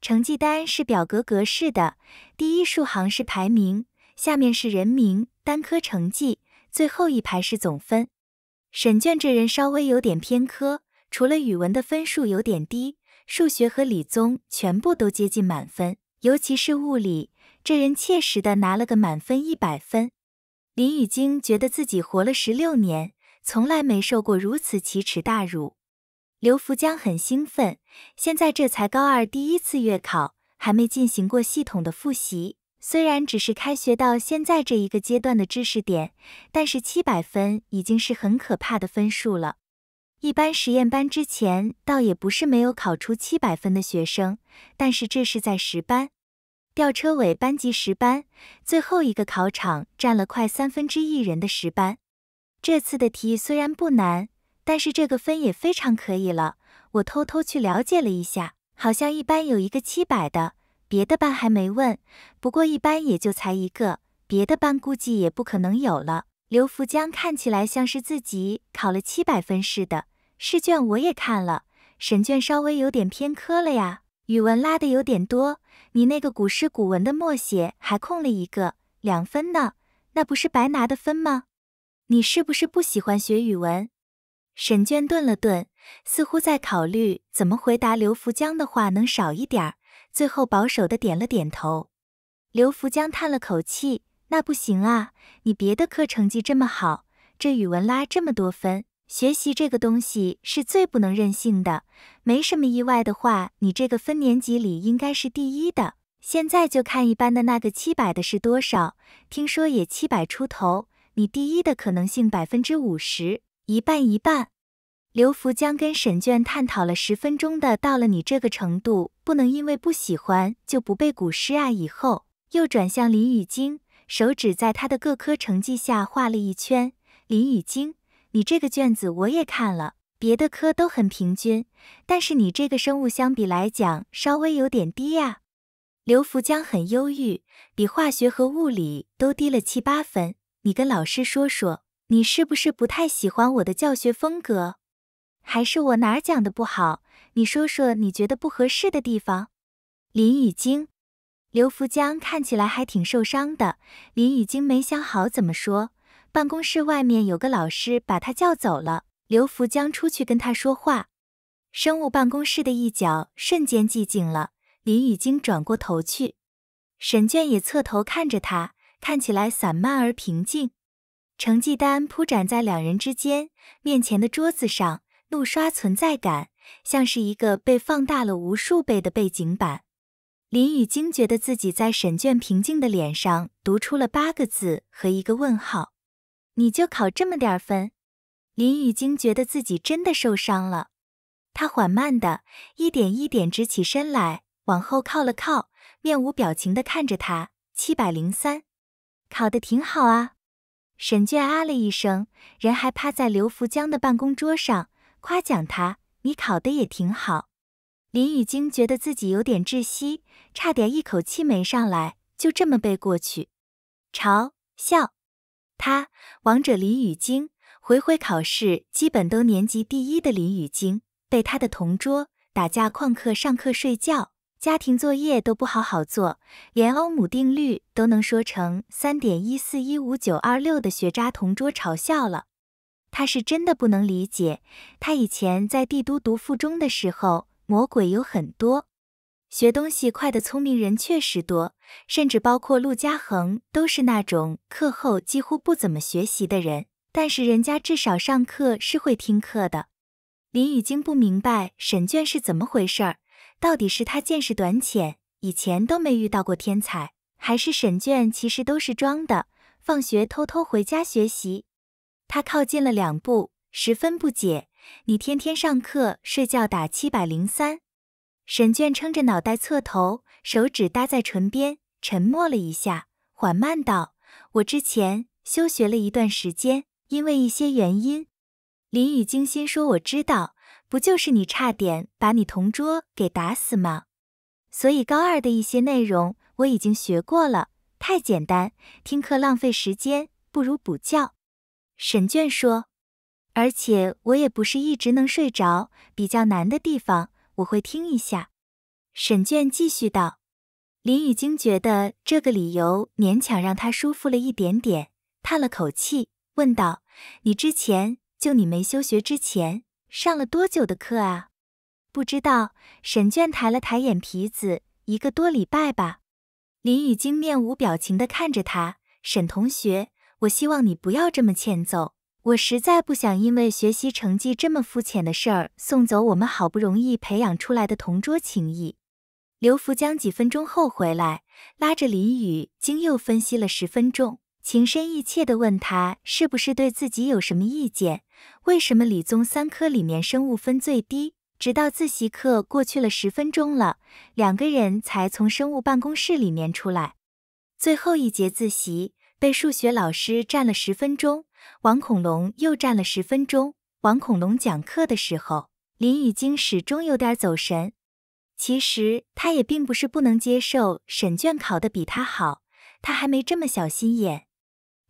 成绩单是表格格式的，第一竖行是排名，下面是人名单科成绩，最后一排是总分。沈倦这人稍微有点偏科，除了语文的分数有点低，数学和理综全部都接近满分，尤其是物理，这人切实的拿了个满分一百分。林雨晶觉得自己活了十六年，从来没受过如此奇耻大辱。刘福江很兴奋，现在这才高二第一次月考，还没进行过系统的复习。虽然只是开学到现在这一个阶段的知识点，但是七百分已经是很可怕的分数了。一般实验班之前倒也不是没有考出七百分的学生，但是这是在十班，吊车尾班级十班，最后一个考场占了快三分之一人的十班。这次的题虽然不难。但是这个分也非常可以了，我偷偷去了解了一下，好像一班有一个七百的，别的班还没问。不过一班也就才一个，别的班估计也不可能有了。刘福江看起来像是自己考了七百分似的，试卷我也看了，审卷稍微有点偏科了呀，语文拉的有点多。你那个古诗古文的默写还空了一个两分呢，那不是白拿的分吗？你是不是不喜欢学语文？沈倦顿了顿，似乎在考虑怎么回答刘福江的话能少一点儿，最后保守的点了点头。刘福江叹了口气：“那不行啊，你别的课成绩这么好，这语文拉这么多分，学习这个东西是最不能任性的。没什么意外的话，你这个分年级里应该是第一的。现在就看一班的那个七百的是多少，听说也七百出头，你第一的可能性百分之五十。”一半一半，刘福江跟沈卷探讨了十分钟的，到了你这个程度，不能因为不喜欢就不背古诗啊。以后又转向林雨晶，手指在他的各科成绩下画了一圈。林雨晶，你这个卷子我也看了，别的科都很平均，但是你这个生物相比来讲稍微有点低呀。刘福江很忧郁，比化学和物理都低了七八分，你跟老师说说。你是不是不太喜欢我的教学风格？还是我哪儿讲的不好？你说说你觉得不合适的地方。林雨晶、刘福江看起来还挺受伤的。林雨晶没想好怎么说。办公室外面有个老师把他叫走了。刘福江出去跟他说话。生物办公室的一角瞬间寂静了。林雨晶转过头去，沈倦也侧头看着他，看起来散漫而平静。成绩单铺展在两人之间面前的桌子上，怒刷存在感，像是一个被放大了无数倍的背景板。林雨晶觉得自己在沈倦平静的脸上读出了八个字和一个问号：“你就考这么点分？”林雨晶觉得自己真的受伤了。他缓慢的一点一点直起身来，往后靠了靠，面无表情地看着他：“七百零三，考的挺好啊。”沈倦啊了一声，人还趴在刘福江的办公桌上，夸奖他：“你考的也挺好。”林雨晶觉得自己有点窒息，差点一口气没上来，就这么背过去。嘲笑他，王者林雨晶，回回考试基本都年级第一的林雨晶，被他的同桌打架、旷课、上课睡觉。家庭作业都不好好做，连欧姆定律都能说成三点一四一五九二六的学渣同桌嘲笑了。他是真的不能理解，他以前在帝都读附中的时候，魔鬼有很多，学东西快的聪明人确实多，甚至包括陆嘉恒都是那种课后几乎不怎么学习的人，但是人家至少上课是会听课的。林雨晶不明白沈倦是怎么回事儿。到底是他见识短浅，以前都没遇到过天才，还是沈倦其实都是装的？放学偷偷回家学习，他靠近了两步，十分不解：“你天天上课睡觉，打七百零三。”沈倦撑着脑袋侧头，手指搭在唇边，沉默了一下，缓慢道：“我之前休学了一段时间，因为一些原因。”林雨精心说：“我知道。”不就是你差点把你同桌给打死吗？所以高二的一些内容我已经学过了，太简单，听课浪费时间，不如补觉。沈倦说。而且我也不是一直能睡着，比较难的地方我会听一下。沈倦继续道。林雨晶觉得这个理由勉强让他舒服了一点点，叹了口气，问道：“你之前就你没休学之前？”上了多久的课啊？不知道。沈倦抬了抬眼皮子，一个多礼拜吧。林雨晶面无表情的看着他，沈同学，我希望你不要这么欠揍。我实在不想因为学习成绩这么肤浅的事儿送走我们好不容易培养出来的同桌情谊。刘福江几分钟后回来，拉着林雨晶又分析了十分钟。情深意切地问他是不是对自己有什么意见？为什么理综三科里面生物分最低？直到自习课过去了十分钟了，两个人才从生物办公室里面出来。最后一节自习被数学老师占了十分钟，王恐龙又占了十分钟。王恐龙讲课的时候，林雨晶始终有点走神。其实他也并不是不能接受沈倦考的比他好，他还没这么小心眼。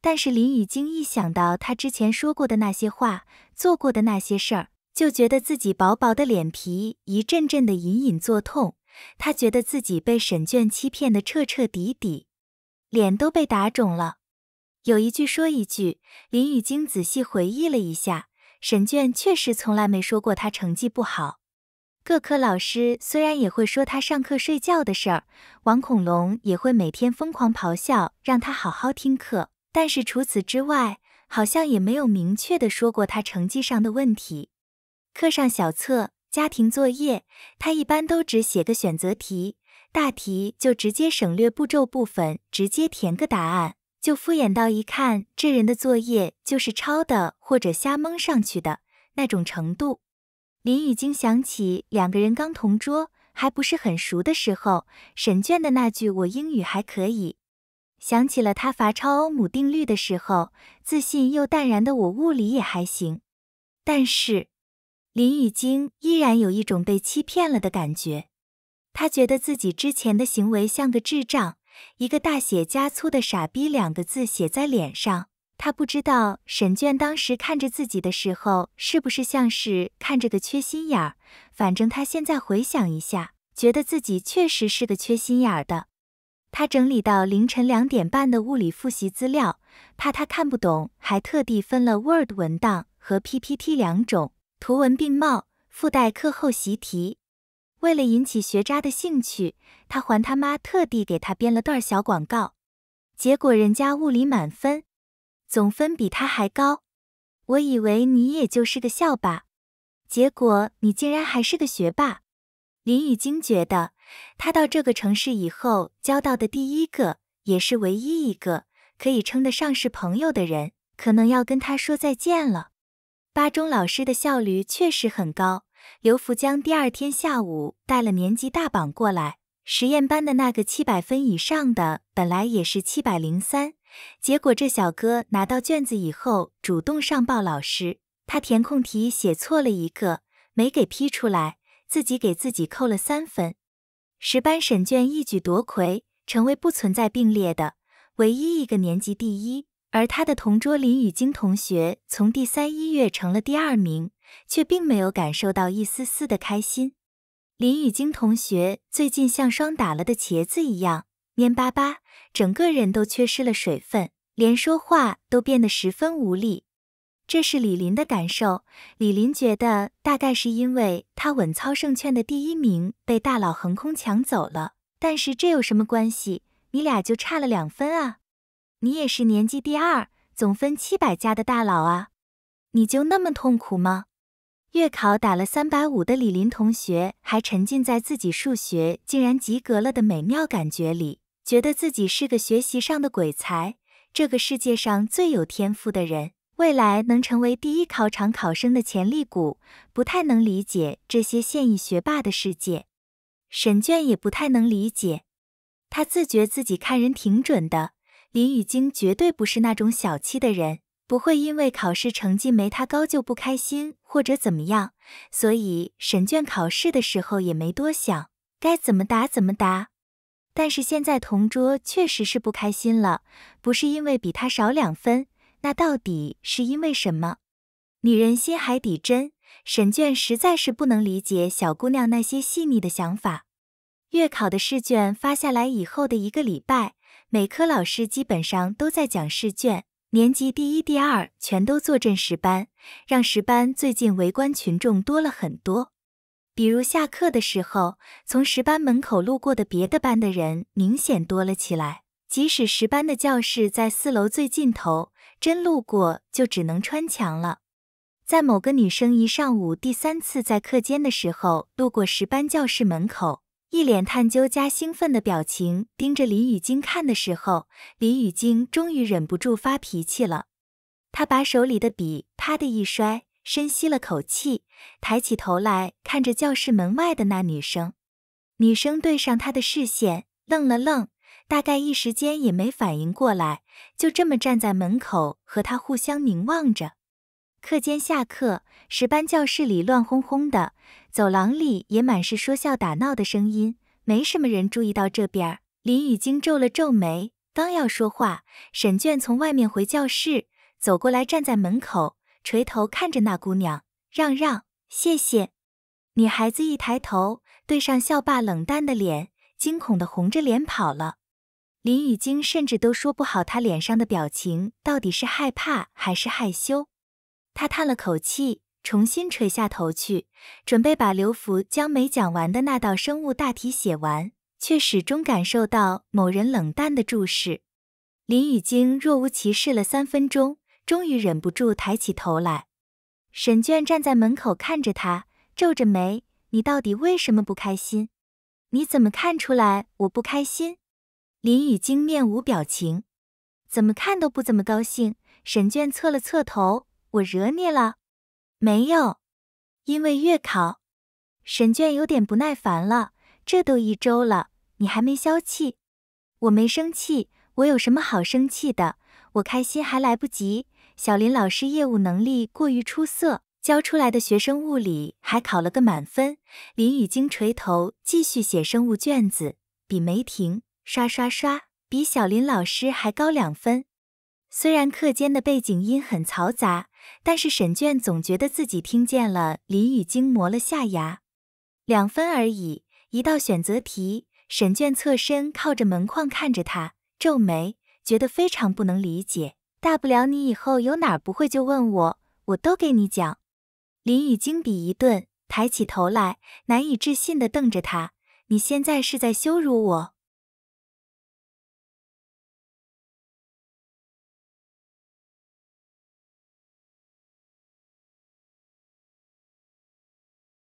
但是林雨晶一想到他之前说过的那些话，做过的那些事儿，就觉得自己薄薄的脸皮一阵阵的隐隐作痛。他觉得自己被沈倦欺骗的彻彻底底，脸都被打肿了。有一句说一句，林雨晶仔细回忆了一下，沈倦确实从来没说过他成绩不好。各科老师虽然也会说他上课睡觉的事儿，王恐龙也会每天疯狂咆哮，让他好好听课。但是除此之外，好像也没有明确的说过他成绩上的问题。课上小测、家庭作业，他一般都只写个选择题，大题就直接省略步骤部分，直接填个答案，就敷衍到一看这人的作业就是抄的或者瞎蒙上去的那种程度。林雨晶想起两个人刚同桌还不是很熟的时候，审卷的那句“我英语还可以”。想起了他罚抄欧姆定律的时候，自信又淡然的我物理也还行，但是林雨晶依然有一种被欺骗了的感觉。他觉得自己之前的行为像个智障，一个大写加粗的“傻逼”两个字写在脸上。他不知道沈倦当时看着自己的时候是不是像是看着个缺心眼儿，反正他现在回想一下，觉得自己确实是个缺心眼儿的。他整理到凌晨两点半的物理复习资料，怕他看不懂，还特地分了 Word 文档和 PPT 两种，图文并茂，附带课后习题。为了引起学渣的兴趣，他还他妈特地给他编了段小广告。结果人家物理满分，总分比他还高。我以为你也就是个校霸，结果你竟然还是个学霸。林雨晶觉得。他到这个城市以后，交到的第一个也是唯一一个可以称得上是朋友的人，可能要跟他说再见了。八中老师的效率确实很高。刘福江第二天下午带了年级大榜过来，实验班的那个七百分以上的，本来也是七百零三，结果这小哥拿到卷子以后，主动上报老师，他填空题写错了一个，没给批出来，自己给自己扣了三分。十班沈卷一举夺魁，成为不存在并列的唯一一个年级第一。而他的同桌林雨晶同学从第三一跃成了第二名，却并没有感受到一丝丝的开心。林雨晶同学最近像霜打了的茄子一样蔫巴巴，整个人都缺失了水分，连说话都变得十分无力。这是李林的感受。李林觉得，大概是因为他稳操胜券的第一名被大佬横空抢走了。但是这有什么关系？你俩就差了两分啊！你也是年级第二，总分七百加的大佬啊！你就那么痛苦吗？月考打了三百五的李林同学还沉浸在自己数学竟然及格了的美妙感觉里，觉得自己是个学习上的鬼才，这个世界上最有天赋的人。未来能成为第一考场考生的潜力股，不太能理解这些现役学霸的世界。沈倦也不太能理解。他自觉自己看人挺准的，林雨晶绝对不是那种小气的人，不会因为考试成绩没他高就不开心或者怎么样。所以沈倦考试的时候也没多想，该怎么答怎么答。但是现在同桌确实是不开心了，不是因为比他少两分。那到底是因为什么？女人心海底针，沈倦实在是不能理解小姑娘那些细腻的想法。月考的试卷发下来以后的一个礼拜，每科老师基本上都在讲试卷，年级第一、第二全都坐镇十班，让十班最近围观群众多了很多。比如下课的时候，从十班门口路过的别的班的人明显多了起来。即使十班的教室在四楼最尽头。真路过就只能穿墙了。在某个女生一上午第三次在课间的时候路过十班教室门口，一脸探究加兴奋的表情盯着林雨晶看的时候，林雨晶终于忍不住发脾气了。她把手里的笔啪的一摔，深吸了口气，抬起头来看着教室门外的那女生。女生对上她的视线，愣了愣。大概一时间也没反应过来，就这么站在门口和他互相凝望着。课间下课，十班教室里乱哄哄的，走廊里也满是说笑打闹的声音，没什么人注意到这边。林雨晶皱了皱眉，刚要说话，沈倦从外面回教室走过来，站在门口，垂头看着那姑娘，让让，谢谢。女孩子一抬头，对上校霸冷淡的脸，惊恐的红着脸跑了。林雨晶甚至都说不好，他脸上的表情到底是害怕还是害羞。他叹了口气，重新垂下头去，准备把刘福将没讲完的那道生物大题写完，却始终感受到某人冷淡的注视。林雨晶若无其事了三分钟，终于忍不住抬起头来。沈倦站在门口看着他，皱着眉：“你到底为什么不开心？你怎么看出来我不开心？”林雨晶面无表情，怎么看都不怎么高兴。沈倦侧了侧头，我惹你了？没有，因为月考。沈倦有点不耐烦了，这都一周了，你还没消气？我没生气，我有什么好生气的？我开心还来不及。小林老师业务能力过于出色，教出来的学生物理还考了个满分。林雨晶垂头继续写生物卷子，笔没停。刷刷刷，比小林老师还高两分。虽然课间的背景音很嘈杂，但是沈倦总觉得自己听见了林雨晶磨了下牙。两分而已，一道选择题。沈倦侧身靠着门框看着他，皱眉，觉得非常不能理解。大不了你以后有哪不会就问我，我都给你讲。林雨晶笔一顿，抬起头来，难以置信的瞪着他，你现在是在羞辱我？